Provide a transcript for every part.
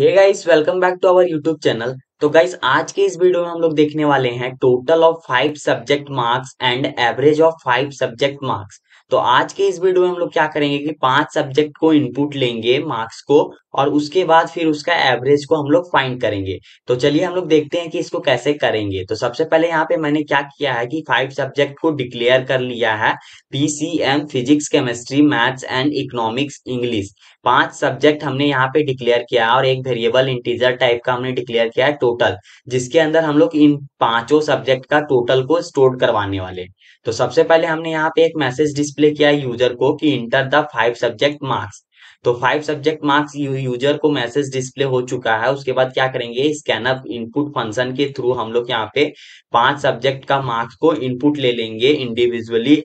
hey guys welcome back to our YouTube channel तो guys आज के इस वीडियो में हम लोग देखने वाले हैं total of five subject marks and average of five subject marks तो आज के इस वीडियो में हम लोग क्या करेंगे कि पांच सब्जेक्ट को इनपुट लेंगे मार्क्स को और उसके बाद फिर उसका एवरेज को हम लोग फाइंड करेंगे तो चलिए हम लोग देखते हैं कि इसको कैसे करेंगे तो सबसे पहले यहाँ पे मैंने क्या किया है कि फाइव सब्जेक्ट को डिक्लेयर कर लिया है PCM physics chemistry maths and economics English पांच सब्जेक्ट हमने यहाँ पे डिक्लेयर किया और एक वेरिएबल इंटीजर टाइप का हमने डिक्लेयर किया है टोटल जिसके अंदर हम लोग इन पांचों सब्जेक्ट का टोटल को स्टोर करवाने वाले तो सबसे पहले हमने यहाँ पे एक मैसेज डिस्प्ले किया यूजर को कि enter the five subject marks तो फाइव सब्जेक्ट मार्क्स यूजर को मैसेज डिस्प्ले हो चुका है उसके बाद क्या करेंगे स्कैनअप इनपुट फंक्शन के थ्रू हम लोग यहाँ पे पांच सब्जेक्ट का मार्क्स को इनपुट ले लेंगे इंडिविजुअली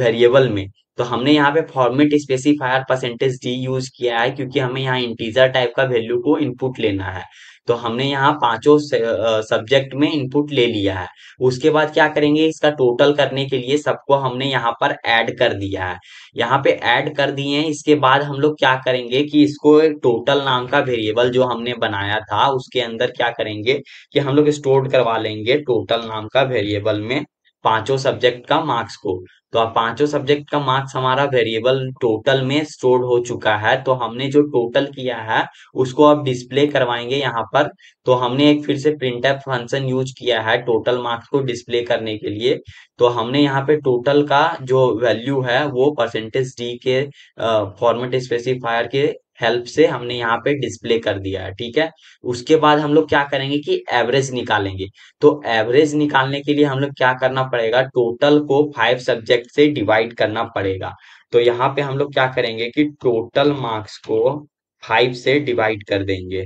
वेरिएबल में तो हमने यहाँ पे format specifier percentage d use किया है क्योंकि हमें यहाँ इंटीजर टाइप का वैल्यू को इनपुट लेना है तो हमने यहाँ पांचों सब्जेक्ट में इनपुट ले लिया है उसके बाद क्या करेंगे इसका टोटल करने के लिए सबको हमने यहाँ पर ऐड कर दिया है यहाँ पे ऐड कर दिए हैं इसके बाद हम लोग क्या करेंगे कि इसको एक टोटल नाम का वेरिएबल जो हमने बनाया था उसके अंदर क्या करेंगे कि हम लोग स्टोर करवा लेंगे टोटल नाम का वेरिएबल में पांचों सब्जेक्ट का मार्क्स को तो आप पांचों सब्जेक्ट का मार्क्स हमारा वेरिएबल टोटल में स्टोर हो चुका है तो हमने जो टोटल किया है उसको आप डिस्प्ले करवाएंगे यहाँ पर तो हमने एक फिर से प्रिंट फंक्शन यूज किया है टोटल मार्क्स को डिस्प्ले करने के लिए तो हमने यहाँ पे टोटल का जो वैल्यू है वो परसेंटेज डी के फॉर्मेट स्पेसिफायर के हेल्प से हमने यहाँ पे डिस्प्ले कर दिया है ठीक है उसके बाद हम लोग क्या करेंगे कि एवरेज निकालेंगे तो एवरेज निकालने के लिए हम लोग क्या करना पड़ेगा टोटल को फाइव सब्जेक्ट से डिवाइड करना पड़ेगा तो यहाँ पे हम लोग क्या करेंगे कि टोटल मार्क्स को फाइव से डिवाइड कर देंगे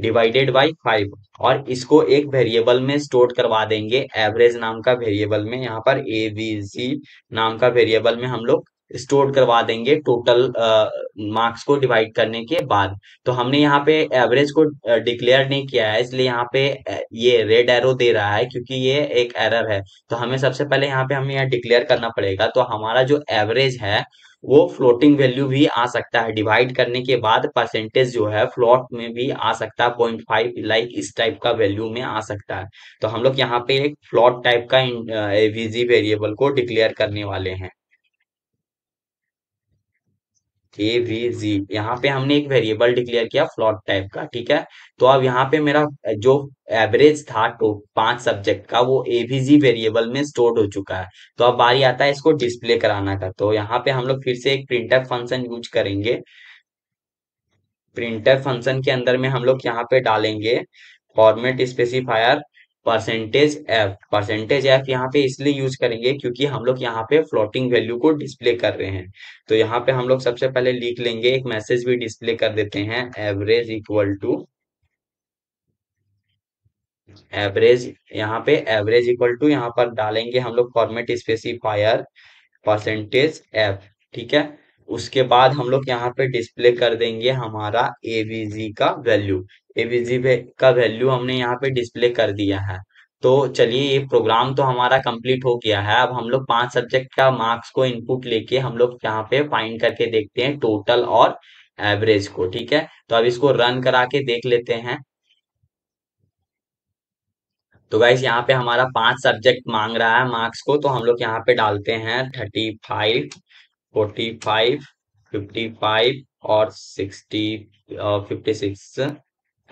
डिवाइडेड बाई फाइव और इसको एक वेरिएबल में स्टोर करवा देंगे एवरेज नाम का वेरिएबल में यहाँ पर ए बी सी नाम का वेरिएबल में हम लोग स्टोर करवा देंगे टोटल मार्क्स को डिवाइड करने के बाद तो हमने यहाँ पे एवरेज को डिक्लेयर नहीं किया है इसलिए यहाँ पे ये रेड एरो दे रहा है क्योंकि ये एक एरर है तो हमें सबसे पहले यहाँ पे हमें यहाँ डिक्लेयर करना पड़ेगा तो हमारा जो एवरेज है वो फ्लोटिंग वैल्यू भी आ सकता है डिवाइड करने के बाद परसेंटेज जो है फ्लोट में भी आ सकता है पॉइंट फाइव लाइक इस टाइप का वैल्यू में आ सकता है तो हम लोग यहाँ पे एक फ्लोट टाइप का वेरिएबल को डिक्लेयर करने वाले हैं ए वी जी यहाँ पे हमने एक वेरिएबल डिक्लेयर किया फ्लॉट टाइप का ठीक है तो अब यहाँ पे मेरा जो एवरेज था तो पांच सब्जेक्ट का वो ए वी जी वेरिएबल में स्टोर्ड हो चुका है तो अब बारी आता है इसको डिस्प्ले कराना का तो यहाँ पे हम लोग फिर से एक प्रिंटर फंक्शन यूज करेंगे प्रिंटर फंक्शन के अंदर में हम लोग यहाँ पे डालेंगे format specifier percentage f percentage f यहाँ पे इसलिए यूज करेंगे क्योंकि हम लोग यहाँ पे फ्लोटिंग वैल्यू को डिस्प्ले कर रहे हैं तो यहाँ पे हम लोग सबसे पहले लिख लेंगे एक मैसेज भी डिस्प्ले कर देते हैं एवरेज इक्वल टू एवरेज यहाँ पे एवरेज इक्वल टू यहाँ पर डालेंगे हम लोग फॉर्मेट स्पेसिफायर परसेंटेज एफ ठीक है उसके बाद हम लोग यहाँ पे डिस्प्ले कर देंगे हमारा एवीजी का वैल्यू एवीजी का वैल्यू हमने यहाँ पे डिस्प्ले कर दिया है तो चलिए ये प्रोग्राम तो हमारा कंप्लीट हो गया है अब हम लोग पांच सब्जेक्ट का मार्क्स को इनपुट लेके हम लोग यहाँ पे फाइंड करके देखते हैं टोटल और एवरेज को ठीक है तो अब इसको रन करा के देख लेते हैं तो गाइस यहाँ पे हमारा पांच सब्जेक्ट मांग रहा है मार्क्स को तो हम लोग यहाँ पे डालते हैं थर्टी फाइव फिफ्टी फाइव और sixty fifty six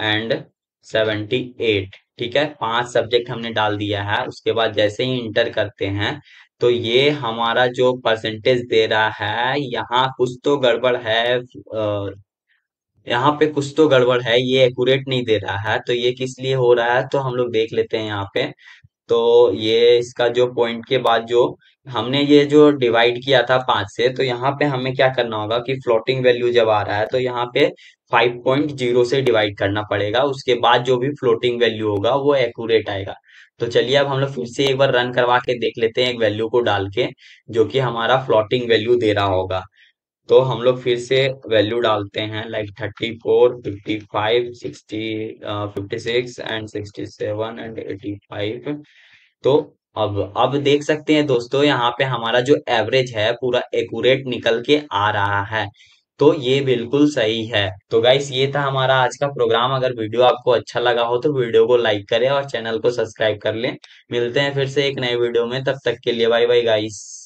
and eight ठीक है पांच सब्जेक्ट हमने डाल दिया है उसके बाद जैसे ही इंटर करते हैं तो ये हमारा जो परसेंटेज दे रहा है यहाँ कुछ तो गड़बड़ है यहाँ पे कुछ तो गड़बड़ है ये एक्यूरेट नहीं दे रहा है तो ये किस लिए हो रहा है तो हम लोग देख लेते हैं यहाँ पे तो ये इसका जो पॉइंट के बाद जो हमने ये जो डिवाइड किया था पांच से तो यहाँ पे हमें क्या करना होगा कि फ्लोटिंग वैल्यू जब आ रहा है तो यहाँ पे फाइव पॉइंट जीरो से डिवाइड करना पड़ेगा उसके बाद जो भी फ्लोटिंग वैल्यू होगा वो एक्यूरेट आएगा तो चलिए अब हम लोग फिर से एक बार रन करवा के देख लेते हैं एक वैल्यू को डाल के जो कि हमारा फ्लोटिंग वैल्यू दे रहा होगा तो हम लोग फिर से वैल्यू डालते हैं like thirty four fifty five sixty fifty six and sixty seven and eighty five तो अब अब देख सकते हैं दोस्तों यहाँ पे हमारा जो एवरेज है पूरा एकट निकल के आ रहा है तो ये बिल्कुल सही है तो गाइस ये था हमारा आज का प्रोग्राम अगर वीडियो आपको अच्छा लगा हो तो वीडियो को लाइक करें और चैनल को सब्सक्राइब कर लें मिलते हैं फिर से एक नए वीडियो में तब तक के लिए बाय बाय गाइस